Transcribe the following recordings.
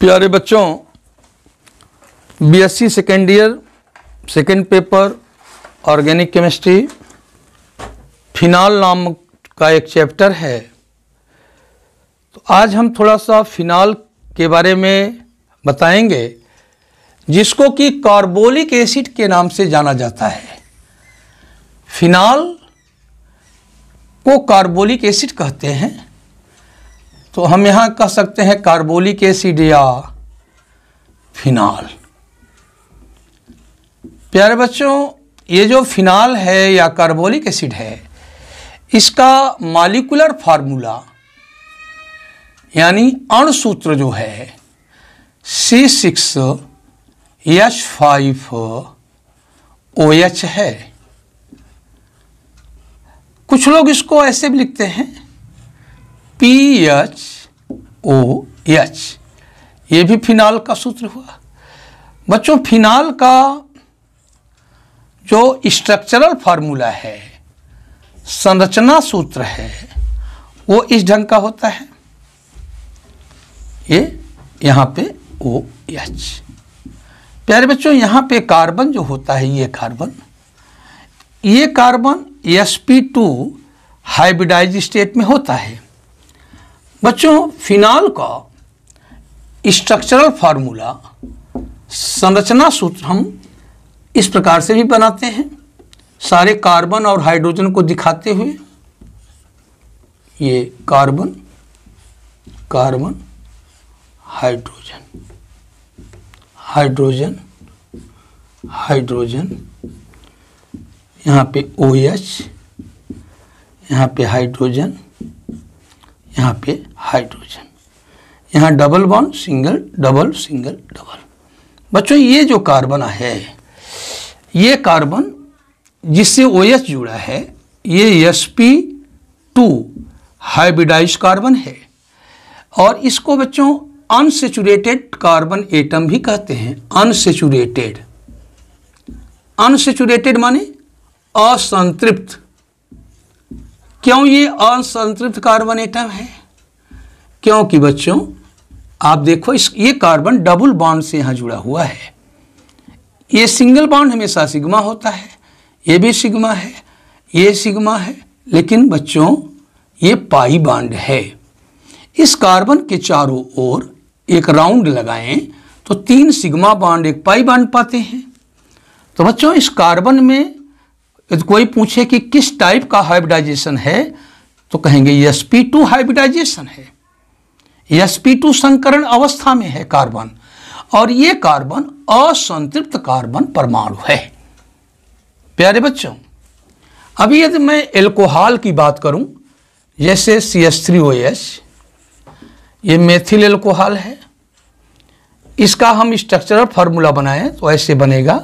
प्यारे बच्चों BSc second year second paper organic chemistry phenol नाम का एक चैप्टर है तो आज हम थोड़ा सा फिनाल के बारे में बताएंगे जिसको कि कार्बोलिक एसिड के नाम से जाना जाता है फिनाल को कार्बोलिक एसिड कहते हैं तो हम यहां कह सकते हैं कार्बोलिक एसिड या फिनाल प्यारे बच्चों ये जो फिनाल है या कार्बोलिक एसिड है इसका मालिकुलर फार्मूला यानी अणुसूत्र जो है C six H five O H है कुछ लोग इसको ऐसे भी लिखते हैं पी एच ओ एच ये भी फिनाल का सूत्र हुआ बच्चों फिनाल का जो स्ट्रक्चरल फार्मूला है संरचना सूत्र है वो इस ढंग का होता है ये यहाँ पे ओ एच प्यारे बच्चों यहाँ पे कार्बन जो होता है ये कार्बन ये carbon S P two hybridise state में होता है बच्चों फिनाल का स्ट्रक्चरल फार्मूला संरचना सूत्र हम इस प्रकार से भी बनाते हैं सारे कार्बन और हाइड्रोजन को दिखाते हुए ये carbon carbon hydrogen hydrogen hydrogen यहाँ पे ओ एच यहाँ पे हाइड्रोजन यहाँ पे हाइड्रोजन यहाँ double one single double single double बच्चों ये जो कार्बन है ये कार्बन जिससे ओ OH जुड़ा है ये S P two hybridise carbon है और इसको बच्चों अनसेचुरेटेड कार्बन एटम भी कहते हैं अनसेचुरेटेड अनसेचुरेटेड माने असंतृप्त क्यों ये असंतृप्त कार्बन एटम है क्योंकि बच्चों आप देखो इस ये कार्बन डबल बॉन्ड से यहाँ जुड़ा हुआ है ये सिंगल बॉन्ड हमेशा सिग्मा होता है ये भी सिग्मा है ये सिग्मा है लेकिन बच्चों ये पाई बॉन्ड है इस कार्बन के चारों ओर एक राउंड लगाएं तो तीन सिग्मा बॉन्ड एक पाई बॉन्ड पाते हैं तो बच्चों इस कार्बन में यदि कोई पूछे कि किस टाइप का हाइब्रिडाइजेशन है तो कहेंगे एस पी टू हाइब्रिडाइजेशन है एस पी टू संकरण अवस्था में है कार्बन और ये कार्बन असंतृप्त कार्बन परमाणु है प्यारे बच्चों अभी यदि मैं एल्कोहल की बात करूं जैसे C S three O H ये मेथिल एल्कोहल है इसका हम स्ट्रक्चरल फॉर्मूला बनाएं तो ऐसे बनेगा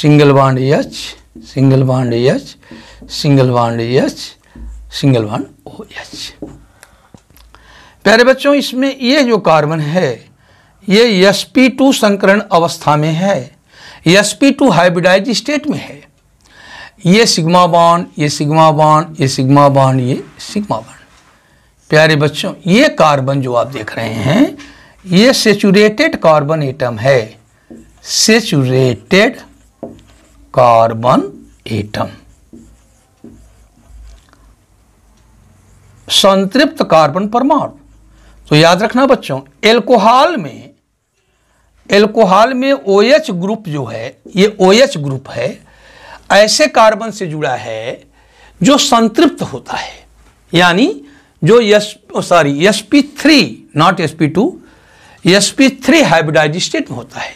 single bond H single bond H, single bond H, single one O H प्यारे बच्चों इसमें ये जो कार्बन है ये एस पी टू संकरण अवस्था में है S P two hybridise state में है ये सिग्मा बॉन्ड ये सिग्मा बॉन्ड ये सिग्मा बॉन्ड ये सिग्मा बॉन्ड प्यारे बच्चों ये कार्बन जो आप देख रहे हैं ये सेचुरेटेड कार्बन एटम है सेचुरेटेड carbon atom संतृप्त कार्बन परमाणु तो याद रखना बच्चों एल्कोहल में एल्कोहल में ओ OH ग्रुप जो है ये ओ OH ग्रुप है ऐसे कार्बन से जुड़ा है जो संतृप्त होता है यानी जो yes sorry S P three not S P two S P three hybridise state में होता है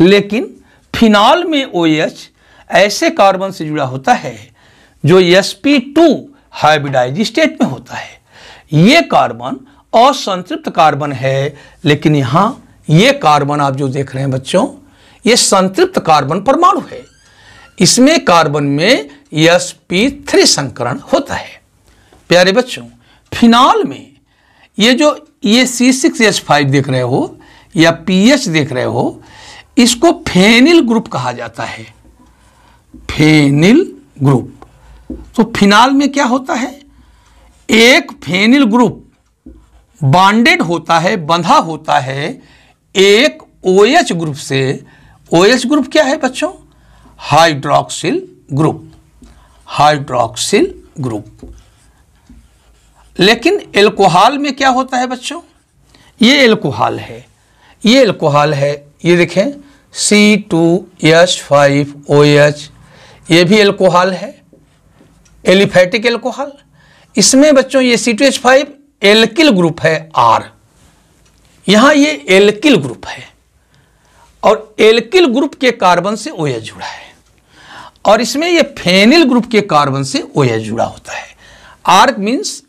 लेकिन फिनाल में ओ OH ऐसे कार्बन से जुड़ा होता है जो S P two hybridise state में होता है ये कार्बन असंतृप्त कार्बन है लेकिन यहाँ ये कार्बन आप जो देख रहे हैं बच्चों ये संतृप्त कार्बन परमाणु है इसमें कार्बन में एस पी थ्री संकरण होता है प्यारे बच्चों फिनाल में ये जो ये सी सिक्स एच फाइव देख रहे हो या पी एच देख रहे हो इसको फेनिल ग्रुप कहा जाता है फेनिल ग्रुप तो फिनाल में क्या होता है एक फेनिल ग्रुप बॉन्डेड होता है बंधा होता है एक OH ग्रुप से OH ग्रुप क्या है बच्चों हाइड्रोक्सिल ग्रुप हाइड्रोक्सिल ग्रुप लेकिन एल्कोहल में क्या होता है बच्चों ये एल्कोहल है ये एल्कोहल है ये देखें C two H five O H ये भी एल्कोहल है एलिफेटिक एल्कोहल इसमें बच्चों ये C two H five alkyl group है आर यहां ये एल्किल ग्रुप है और एल्किल ग्रुप के कार्बन से ओ एच जुड़ा है और इसमें ये फेनिल ग्रुप के कार्बन से ओ एच जुड़ा होता है R means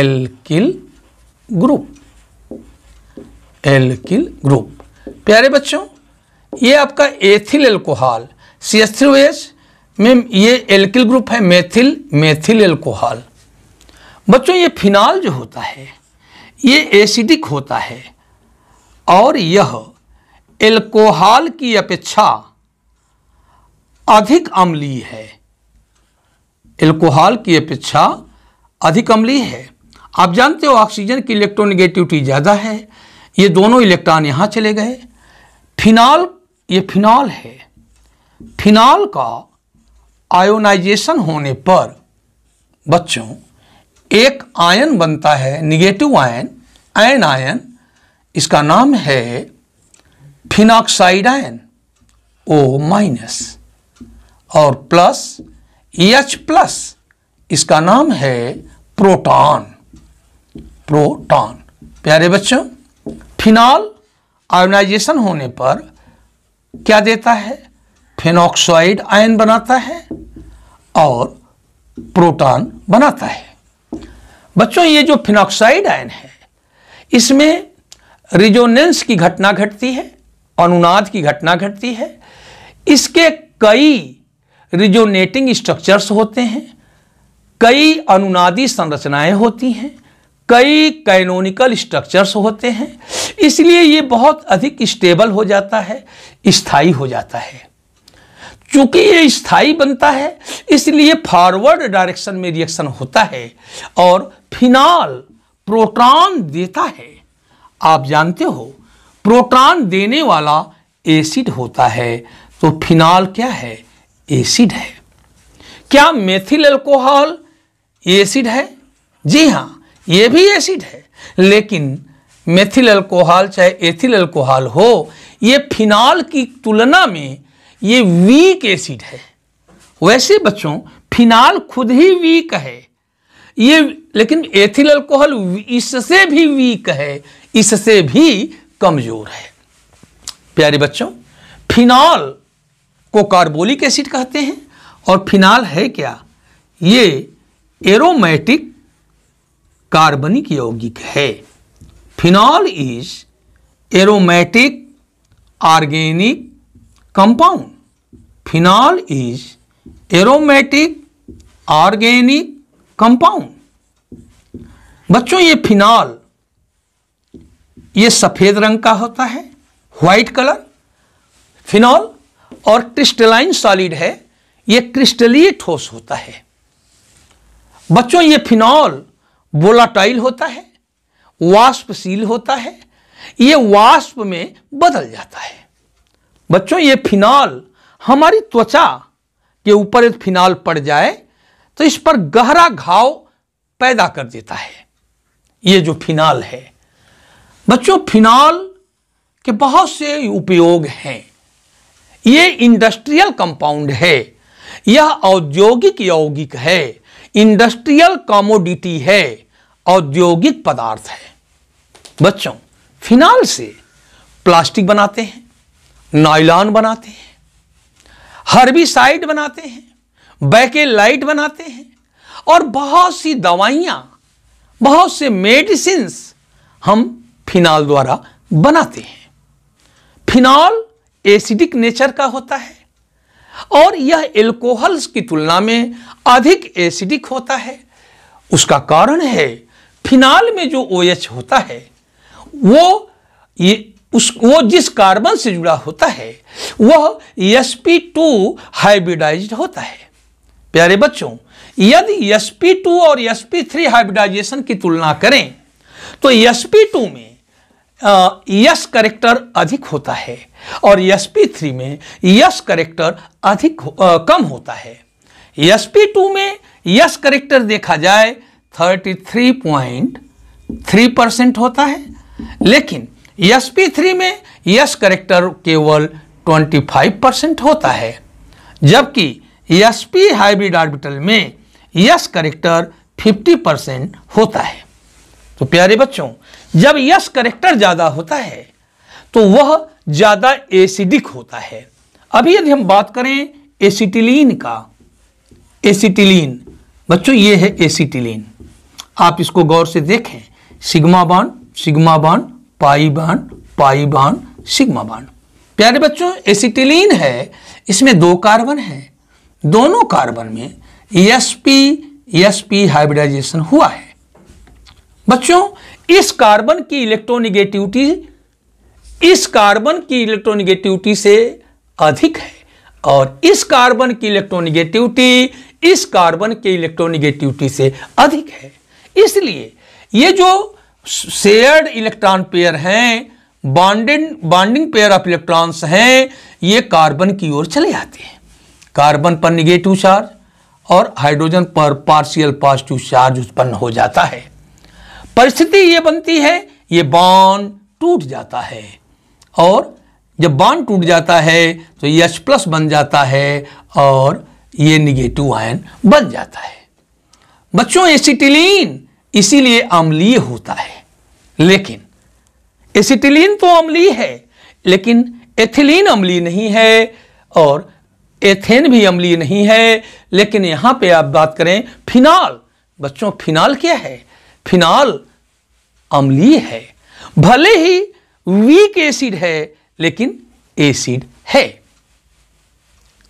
alkyl group alkyl group प्यारे बच्चों ये आपका ethyl alcohol C S three O H में ये एल्किल ग्रुप है मेथिल मेथिल एल्कोहल बच्चों ये फिनाल जो होता है ये एसिडिक होता है और यह एल्कोहल की अपेक्षा अधिक अम्ली है एल्कोहल की अपेक्षा अधिक अम्ली है आप जानते हो ऑक्सीजन की इलेक्ट्रोनिगेटिविटी ज़्यादा है ये दोनों इलेक्ट्रॉन यहाँ चले गए फिनाल ये फिनाल है फिनाल का आयोनाइजेशन होने पर बच्चों एक आयन बनता है निगेटिव आयन आयन आयन इसका नाम है फिनॉक्साइड आयन ओ माइनस और प्लस एच प्लस इसका नाम है प्रोटॉन प्रोटॉन प्यारे बच्चों फिनॉल आयोनाइजेशन होने पर क्या देता है फिनॉक्साइड आयन बनाता है और प्रोटॉन बनाता है बच्चों ये जो फिनॉक्साइड आयन है इसमें रिजोनेंस की घटना घटती है अनुनाद की घटना घटती है इसके कई रिजोनेटिंग स्ट्रक्चर्स होते हैं कई अनुनादी संरचनाएं होती हैं कई कैनोनिकल स्ट्रक्चर्स होते हैं इसलिए ये बहुत अधिक स्टेबल हो जाता है स्थाई हो जाता है चूंकि ये स्थायी बनता है इसलिए फॉरवर्ड डायरेक्शन में रिएक्शन होता है और फिनाल प्रोटॉन देता है आप जानते हो प्रोटॉन देने वाला एसिड होता है तो फिनाल क्या है एसिड है क्या मेथिल अल्कोहल एसिड है जी हाँ ये भी एसिड है लेकिन मेथिल अल्कोहल चाहे एथिल अल्कोहल हो ये फिनाल की तुलना में ये वीक एसिड है वैसे बच्चों फिनाल खुद ही वीक है ये लेकिन एथिल अल्कोहल इससे भी वीक है इससे भी कमजोर है प्यारे बच्चों फिनॉल को कार्बोलिक एसिड कहते हैं और फिनाल है क्या ये एरोमेटिक कार्बनिक यौगिक है phenol is aromatic organic compound. Phenol is aromatic organic compound. बच्चों ये फिनॉल ये सफेद रंग का होता है व्हाइट कलर फिनॉल और क्रिस्टलाइन सॉलिड है ये क्रिस्टलीय ठोस होता है बच्चों ये फिनॉल वोलाटाइल होता है वाष्पशील होता है ये वाष्प में बदल जाता है बच्चों ये फिनॉल हमारी त्वचा के ऊपर यदि फिनॉल पड़ जाए तो इस पर गहरा घाव पैदा कर देता है ये जो फिनॉल है बच्चों फिनॉल के बहुत से उपयोग हैं ये इंडस्ट्रियल कंपाउंड है यह औद्योगिक यौगिक है इंडस्ट्रियल कॉमोडिटी है औद्योगिक पदार्थ है बच्चों फिनॉल से प्लास्टिक बनाते हैं नाइलॉन बनाते हैं हर्बिसाइड बनाते हैं बैके लाइट बनाते हैं और बहुत सी दवाइयाँ बहुत से मेडिसिन हम फिनॉल द्वारा बनाते हैं फिनॉल एसिडिक नेचर का होता है और यह एल्कोहल्स की तुलना में अधिक एसिडिक होता है उसका कारण है फिनॉल में जो ओ OH होता है वो ये उस वो जिस कार्बन से जुड़ा होता है वह एस पी टू हाइब्रिडाइज होता है प्यारे बच्चों यदि एस पी टू और एस पी थ्री हाइब्रिडाइजेशन की तुलना करें तो एस पी टू में यश करेक्टर अधिक होता है और एस पी थ्री में यश करेक्टर अधिक आ, कम होता है यस पी टू में यश करेक्टर देखा जाए thirty three point three percent होता है लेकिन एस पी थ्री में यश करेक्टर केवल 25 परसेंट होता है जबकि एस पी हाइब्रिड ऑर्बिटल में यश करेक्टर 50 परसेंट होता है तो प्यारे बच्चों जब यश करेक्टर ज़्यादा होता है तो वह ज़्यादा एसिडिक होता है अभी यदि हम बात करें एसिटिलीन का एसिटिलीन बच्चों ये है एसिटिलीन आप इसको गौर से देखें sigma bond sigma bond pi bond pi bond sigma bond प्यारे बच्चों एसिटिलीन है इसमें दो कार्बन है दोनों कार्बन में S P S P hybridisation हुआ है बच्चों इस कार्बन की इलेक्ट्रोनिगेटिविटी इस कार्बन की इलेक्ट्रोनिगेटिविटी से अधिक है और इस कार्बन की इलेक्ट्रोनिगेटिविटी इस कार्बन की इलेक्ट्रोनिगेटिविटी से अधिक है इसलिए ये जो शेयर्ड इलेक्ट्रॉन पेयर हैं bonded bonding pair of electrons हैं ये कार्बन की ओर चले जाते हैं कार्बन पर निगेटिव चार्ज और हाइड्रोजन पर पार्शियल पॉजिटिव चार्ज उत्पन्न हो जाता है परिस्थिति ये बनती है ये बॉन्ड टूट जाता है और जब बॉन्ड टूट जाता है तो ये एच प्लस बन जाता है और ये निगेटिव आयन बन जाता है बच्चों एसिटिलीन इसीलिए अम्लीय होता है लेकिन एसिटिलीन तो अम्लीय है लेकिन एथिलीन अम्लीय नहीं है और एथेन भी अम्लीय नहीं है लेकिन यहां पे आप बात करें फिनाल बच्चों फिनाल क्या है फिनाल अम्लीय है भले ही वीक एसिड है लेकिन एसिड है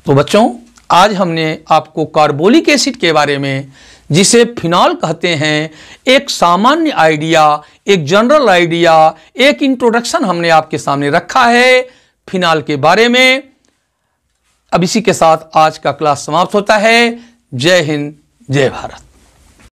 तो बच्चों आज हमने आपको कार्बोलिक एसिड के बारे में जिसे फिनॉल कहते हैं एक सामान्य आइडिया एक जनरल आइडिया एक इंट्रोडक्शन हमने आपके सामने रखा है फिनॉल के बारे में अब इसी के साथ आज का क्लास समाप्त होता है जय हिंद जय भारत